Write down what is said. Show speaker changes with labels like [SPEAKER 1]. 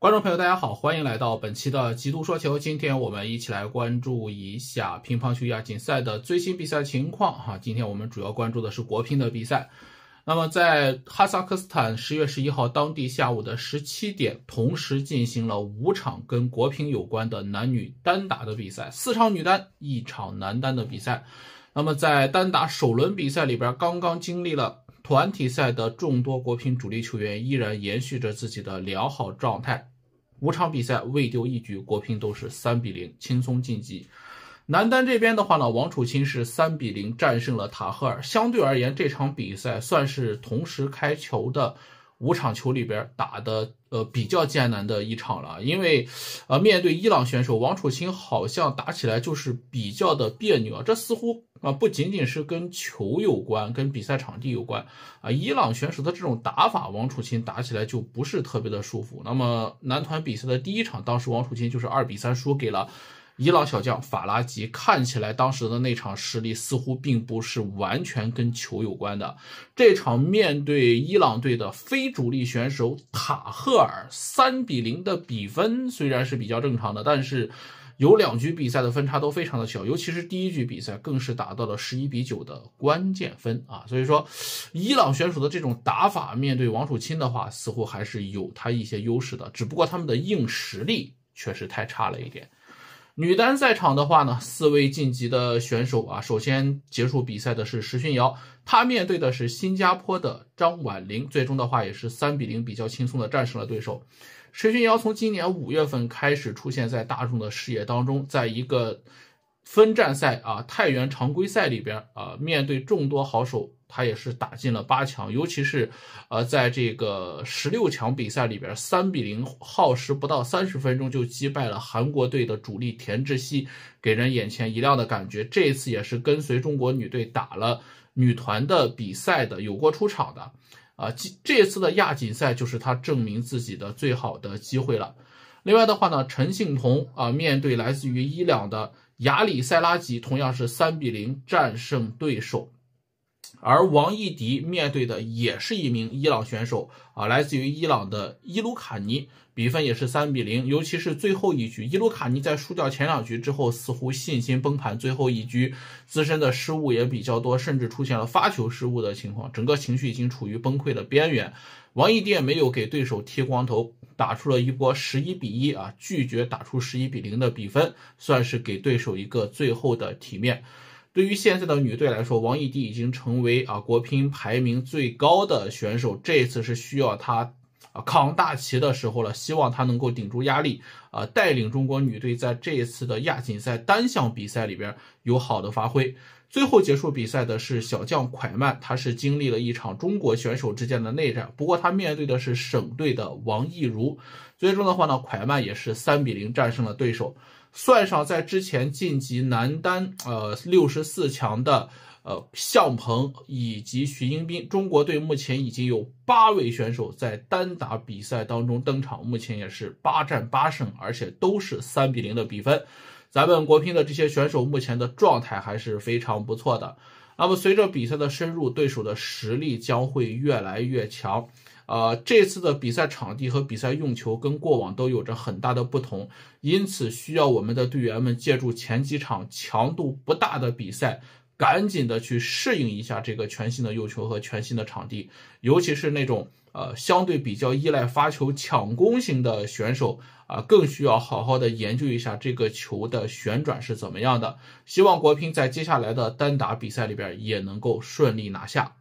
[SPEAKER 1] 观众朋友，大家好，欢迎来到本期的极度说球。今天我们一起来关注一下乒乓球亚锦赛的最新比赛情况哈。今天我们主要关注的是国乒的比赛。那么在哈萨克斯坦十月十一号当地下午的十七点，同时进行了五场跟国乒有关的男女单打的比赛，四场女单，一场男单的比赛。那么在单打首轮比赛里边，刚刚经历了。团体赛的众多国乒主力球员依然延续着自己的良好状态，五场比赛未丢一局，国乒都是三比零轻松晋级。男单这边的话呢，王楚钦是三比零战胜了塔赫尔。相对而言，这场比赛算是同时开球的。五场球里边打的，呃，比较艰难的一场了，因为，呃，面对伊朗选手王楚钦，好像打起来就是比较的别扭啊。这似乎啊不仅仅是跟球有关，跟比赛场地有关啊。伊朗选手的这种打法，王楚钦打起来就不是特别的舒服。那么男团比赛的第一场，当时王楚钦就是二比三输给了。伊朗小将法拉吉看起来当时的那场失利似乎并不是完全跟球有关的。这场面对伊朗队的非主力选手塔赫尔，三比零的比分虽然是比较正常的，但是有两局比赛的分差都非常的小，尤其是第一局比赛更是达到了十一比九的关键分啊！所以说，伊朗选手的这种打法面对王楚钦的话，似乎还是有他一些优势的，只不过他们的硬实力确实太差了一点。女单赛场的话呢，四位晋级的选手啊，首先结束比赛的是石洵瑶，她面对的是新加坡的张婉玲，最终的话也是三比零，比较轻松的战胜了对手。石洵瑶从今年五月份开始出现在大众的视野当中，在一个。分站赛啊，太原常规赛里边啊，面对众多好手，他也是打进了八强。尤其是呃，在这个十六强比赛里边，三比零，耗时不到三十分钟就击败了韩国队的主力田志希，给人眼前一亮的感觉。这次也是跟随中国女队打了女团的比赛的，有过出场的啊。这这次的亚锦赛就是他证明自己的最好的机会了。另外的话呢，陈幸同啊，面对来自于伊朗的。亚里塞拉吉同样是三比零战胜对手，而王艺迪面对的也是一名伊朗选手啊，来自于伊朗的伊鲁卡尼，比分也是三比零。尤其是最后一局，伊鲁卡尼在输掉前两局之后，似乎信心崩盘，最后一局自身的失误也比较多，甚至出现了发球失误的情况，整个情绪已经处于崩溃的边缘。王艺迪也没有给对手剃光头。打出了一波十一比一啊，拒绝打出十一比零的比分，算是给对手一个最后的体面。对于现在的女队来说，王艺迪已经成为啊国乒排名最高的选手，这一次是需要她啊扛大旗的时候了，希望她能够顶住压力啊，带领中国女队在这一次的亚锦赛单项比赛里边有好的发挥。最后结束比赛的是小将蒯曼，他是经历了一场中国选手之间的内战。不过他面对的是省队的王艺茹，最终的话呢，蒯曼也是三比零战胜了对手。算上在之前晋级男单呃六十四强的呃向鹏以及徐英斌，中国队目前已经有八位选手在单打比赛当中登场，目前也是八战八胜，而且都是三比零的比分。咱们国乒的这些选手目前的状态还是非常不错的。那么随着比赛的深入，对手的实力将会越来越强。啊，这次的比赛场地和比赛用球跟过往都有着很大的不同，因此需要我们的队员们借助前几场强度不大的比赛。赶紧的去适应一下这个全新的右球和全新的场地，尤其是那种呃相对比较依赖发球抢攻型的选手啊，更需要好好的研究一下这个球的旋转是怎么样的。希望国乒在接下来的单打比赛里边也能够顺利拿下。